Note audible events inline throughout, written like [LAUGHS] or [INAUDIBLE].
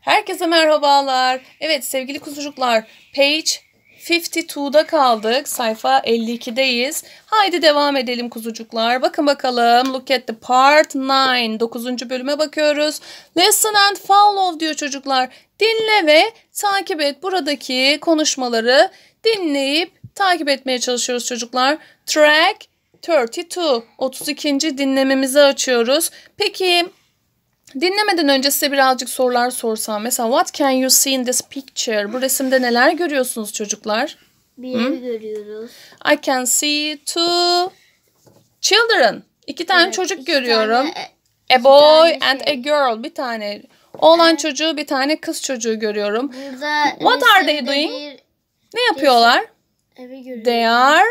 herkese merhabalar. Evet sevgili kuzucuklar, page 52'da kaldık. Sayfa 52'deyiz. Haydi devam edelim kuzucuklar. Bakın bakalım. Look at the part 9. 9. bölüme bakıyoruz. Listen and follow diyor çocuklar. Dinle ve takip et. Buradaki konuşmaları dinleyip takip etmeye çalışıyoruz çocuklar. Track 32. 32. dinlememizi açıyoruz. Peki Dinlemeden önce size birazcık sorular sorsam. Mesela what can you see in this picture? Bu resimde neler görüyorsunuz çocuklar? Bir yeri görüyoruz. I can see two children. İki tane evet, çocuk iki görüyorum. E, tane, a boy şey. and a girl. Bir tane oğlan evet. çocuğu, bir tane kız çocuğu görüyorum. Burada What are they doing? ne yapıyorlar? Resim, they are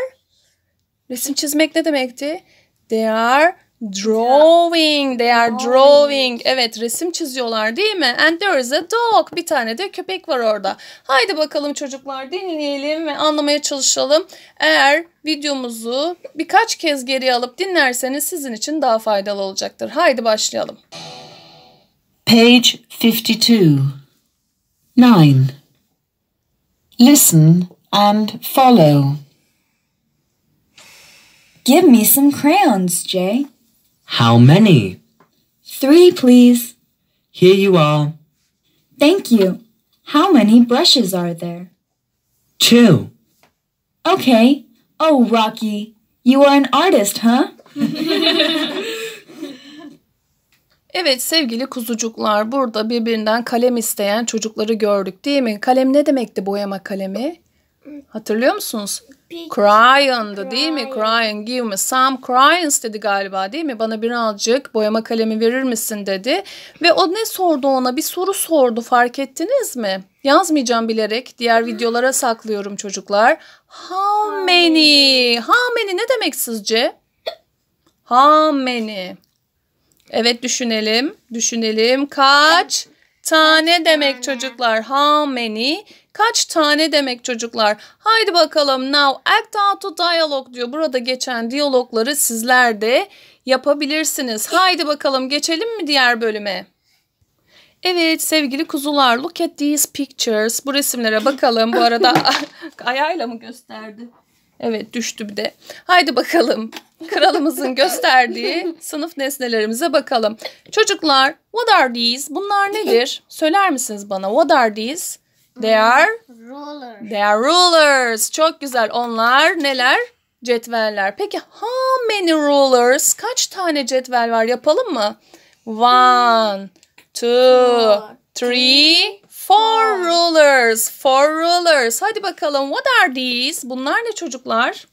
Resim çizmek ne demekti? They are Drawing. They are drawing. Evet resim çiziyorlar değil mi? And there is a dog. Bir tane de köpek var orada. Haydi bakalım çocuklar dinleyelim ve anlamaya çalışalım. Eğer videomuzu birkaç kez geri alıp dinlerseniz sizin için daha faydalı olacaktır. Haydi başlayalım. Page 52. 9. Listen and follow. Give me some crayons, Jay. How many? Three, please. Here you are. Thank you. How many brushes are there? Two. Okay. Oh, Rocky, you are an artist, huh? [LAUGHS] Evet sevgili kuzucuklar burada birbirinden kalem isteyen çocukları gördük değil mi? Kalem ne demekti boyama kalemi? Hatırlıyor musunuz? Crayon değil mi? Crying, Give me some crayons dedi galiba değil mi? Bana birazcık boyama kalemi verir misin dedi. Ve o ne sordu ona? Bir soru sordu fark ettiniz mi? Yazmayacağım bilerek. Diğer videolara saklıyorum çocuklar. How many? How many ne demek sizce? How many? Evet düşünelim. Düşünelim. Kaç? Tane demek çocuklar. How many? Kaç tane demek çocuklar? Haydi bakalım now act out a dialogue diyor. Burada geçen diyalogları sizler de yapabilirsiniz. Haydi bakalım geçelim mi diğer bölüme? Evet sevgili kuzular look at these pictures. Bu resimlere bakalım. Bu arada [LAUGHS] ayağıyla mı gösterdi? Evet düştü bir de. Haydi bakalım. Kralımızın gösterdiği sınıf nesnelerimize bakalım. Çocuklar what are these? Bunlar nedir? Söyler misiniz bana? What are these? They are rulers. They are rulers. Çok güzel. Onlar neler? Cetveller. Peki how many rulers? Kaç tane cetvel var? Yapalım mı? One, two, three, four rulers. Four rulers. Hadi bakalım. What are these? Bunlar ne çocuklar?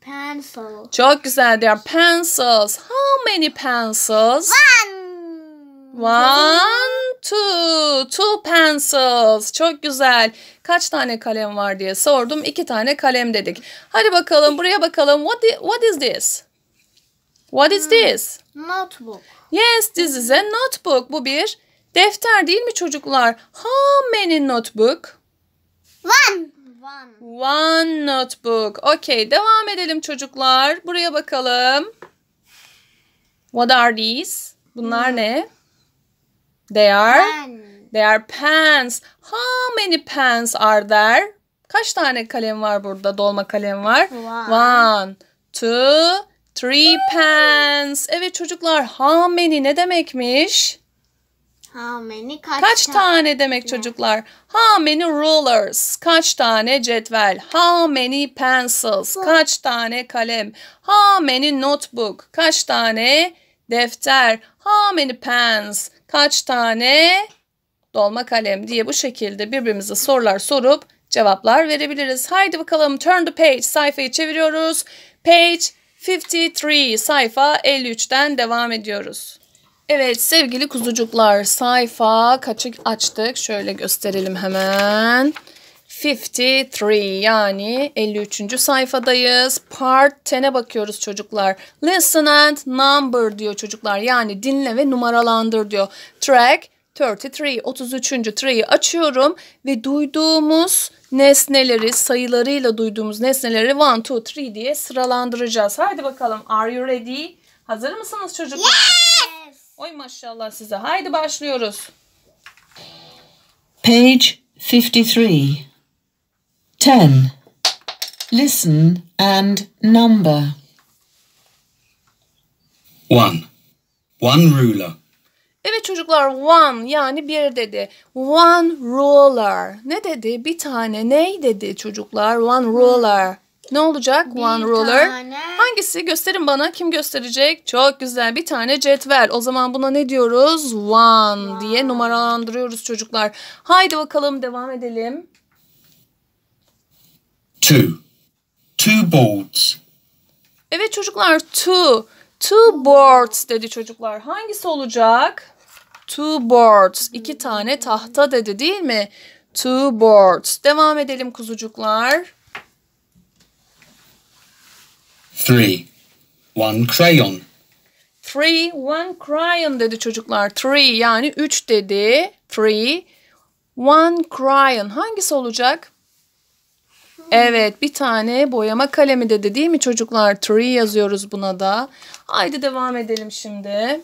Pencil. Çok güzel. They are pencils. How many pencils? One. One two, two pencils. Çok güzel. Kaç tane kalem var diye sordum. İki tane kalem dedik. Hadi bakalım buraya bakalım. What, di what is this? What is hmm, this? Notebook. Yes, this is a notebook. Bu bir defter değil mi çocuklar? How many notebook? One. One. One notebook. Okay, devam edelim çocuklar. Buraya bakalım. What are these? Bunlar hmm. ne? They are Pen. they are pens. How many pens are there? Kaç tane kalem var burada? Dolma kalem var. One, One two, three pens. Evet çocuklar how many ne demekmiş? How many kaç, kaç tane, tane demek çocuklar? How many rulers? Kaç tane cetvel? How many pencils? Kaç tane kalem? How many notebook? Kaç tane defter, how many pens, kaç tane dolma kalem diye bu şekilde birbirimize sorular sorup cevaplar verebiliriz. Haydi bakalım turn the page sayfayı çeviriyoruz. Page 53 sayfa 53'ten devam ediyoruz. Evet sevgili kuzucuklar sayfa kaçık açtık? Şöyle gösterelim hemen. 53 yani 53. sayfadayız. Part 10'e bakıyoruz çocuklar. Listen and number diyor çocuklar. Yani dinle ve numaralandır diyor. Track 33 33. tree'yi açıyorum ve duyduğumuz nesneleri sayılarıyla duyduğumuz nesneleri 1 2 3 diye sıralandıracağız. Haydi bakalım. Are you ready? Hazır mısınız çocuklar? Yes. Oy maşallah size. Haydi başlıyoruz. Page 53 10. Listen and number. 1. One ruler. Evet çocuklar one yani bir dedi. One ruler. Ne dedi? Bir tane Ney dedi çocuklar? One ruler. Ne olacak? Bir one ruler. Tane. Hangisi? Gösterin bana. Kim gösterecek? Çok güzel. Bir tane cetvel. O zaman buna ne diyoruz? One, one. diye numaralandırıyoruz çocuklar. Haydi bakalım devam edelim two. Two boards. Evet çocuklar two. Two boards dedi çocuklar. Hangisi olacak? Two boards. İki tane tahta dedi değil mi? Two boards. Devam edelim kuzucuklar. Three. One crayon. Three, one crayon dedi çocuklar. Three yani üç dedi. Three, one crayon. Hangisi olacak? Evet bir tane boyama kalemi dedi değil mi çocuklar? Tree yazıyoruz buna da. Haydi devam edelim şimdi.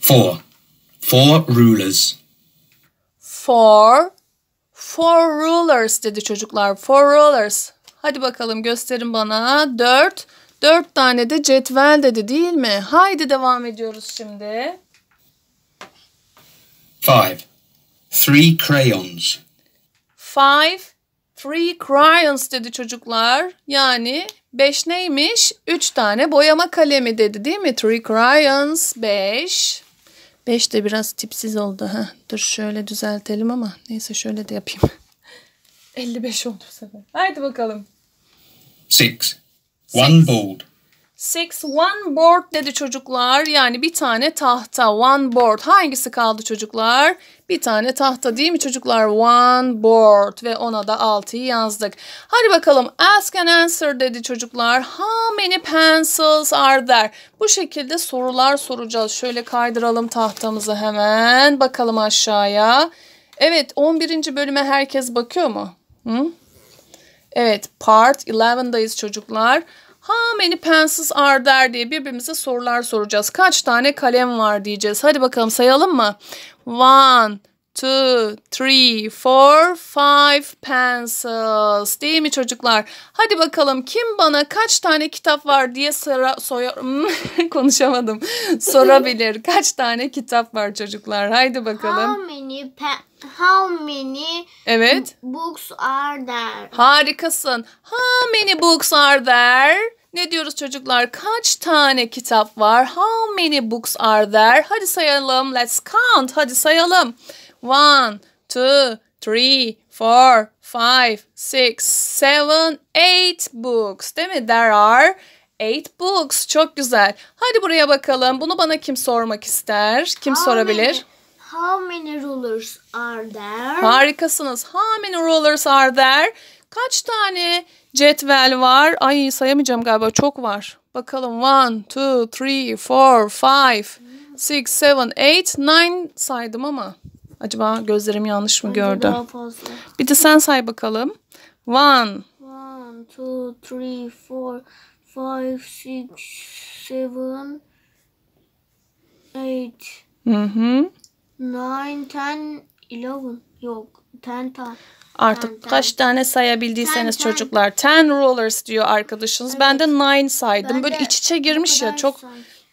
Four. Four rulers. Four. Four rulers dedi çocuklar. Four rulers. Hadi bakalım gösterin bana. Dört. Dört tane de cetvel dedi değil mi? Haydi devam ediyoruz şimdi. Five. Three crayons. Five three crayons dedi çocuklar. Yani beş neymiş? Üç tane boyama kalemi dedi değil mi? Three crayons beş. Beş de biraz tipsiz oldu. ha. Dur şöyle düzeltelim ama neyse şöyle de yapayım. 55 [LAUGHS] oldu bu sefer. Haydi bakalım. Six. Six. One bold. Six, one board dedi çocuklar. Yani bir tane tahta. One board. Hangisi kaldı çocuklar? Bir tane tahta değil mi çocuklar? One board. Ve ona da 6'yı yazdık. Hadi bakalım. Ask and answer dedi çocuklar. How many pencils are there? Bu şekilde sorular soracağız. Şöyle kaydıralım tahtamızı hemen. Bakalım aşağıya. Evet 11. bölüme herkes bakıyor mu? Hı? Evet part 11'dayız çocuklar. How many pencils are there diye birbirimize sorular soracağız. Kaç tane kalem var diyeceğiz. Hadi bakalım sayalım mı? One, two, three, four, five pencils. Değil mi çocuklar? Hadi bakalım kim bana kaç tane kitap var diye sıra soya hmm, [LAUGHS] konuşamadım. Sorabilir. kaç tane kitap var çocuklar? Haydi bakalım. How many pe How many evet. books are there? Harikasın. How many books are there? Ne diyoruz çocuklar? Kaç tane kitap var? How many books are there? Hadi sayalım. Let's count. Hadi sayalım. One, two, three, four, five, six, seven, eight books. Değil mi? There are eight books. Çok güzel. Hadi buraya bakalım. Bunu bana kim sormak ister? Kim How sorabilir? Many? How many rulers are there? Harikasınız. How many rulers are there? Kaç tane cetvel var? Ay sayamayacağım galiba çok var. Bakalım One, two, three, four, five, six, seven, eight, nine saydım ama. Acaba gözlerim yanlış mı gördü? Bir de sen say bakalım. One, two, three, four, five, six, seven, eight. Mm-hmm. Nine, ten, eleven. Yok. Ten, ten. Artık ten, kaç ten. tane sayabildiyseniz ten, çocuklar. Ten. ten rulers diyor arkadaşınız. Evet. Ben de nine saydım. Ben Böyle iç içe girmiş ya. Çok say.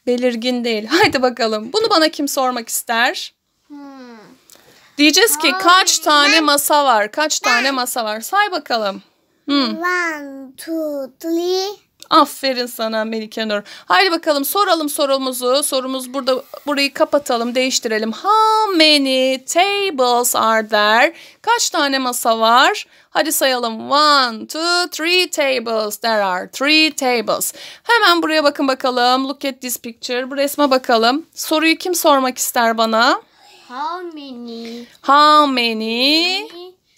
belirgin değil. [LAUGHS] Haydi bakalım. Bunu bana kim sormak ister? Hmm. Diyeceğiz ki Ay, kaç tane ben, masa var? Kaç ben. tane masa var? Say bakalım. Hmm. One, two, three. Aferin sana Melike Nur. Haydi bakalım soralım sorumuzu. Sorumuz burada burayı kapatalım değiştirelim. How many tables are there? Kaç tane masa var? Hadi sayalım. One, two, three tables. There are three tables. Hemen buraya bakın bakalım. Look at this picture. Bu resme bakalım. Soruyu kim sormak ister bana? How many? How many?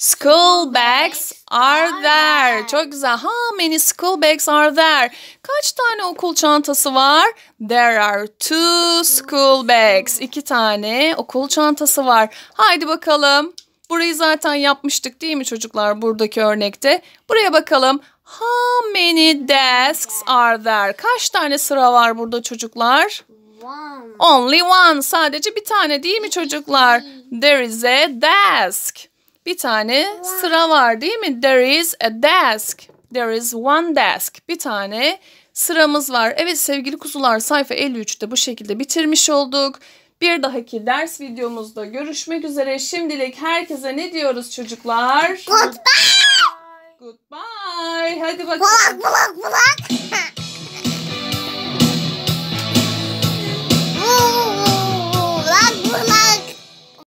School bags are there. Çok güzel. How many school bags are there? Kaç tane okul çantası var? There are two school bags. İki tane okul çantası var. Haydi bakalım. Burayı zaten yapmıştık değil mi çocuklar buradaki örnekte? Buraya bakalım. How many desks are there? Kaç tane sıra var burada çocuklar? One. Only one. Sadece bir tane değil mi çocuklar? There is a desk bir tane sıra var değil mi? There is a desk. There is one desk. Bir tane sıramız var. Evet sevgili kuzular sayfa 53'te bu şekilde bitirmiş olduk. Bir dahaki ders videomuzda görüşmek üzere. Şimdilik herkese ne diyoruz çocuklar? Goodbye. Goodbye. Hadi bakalım. Bulak bulak bulak. [LAUGHS]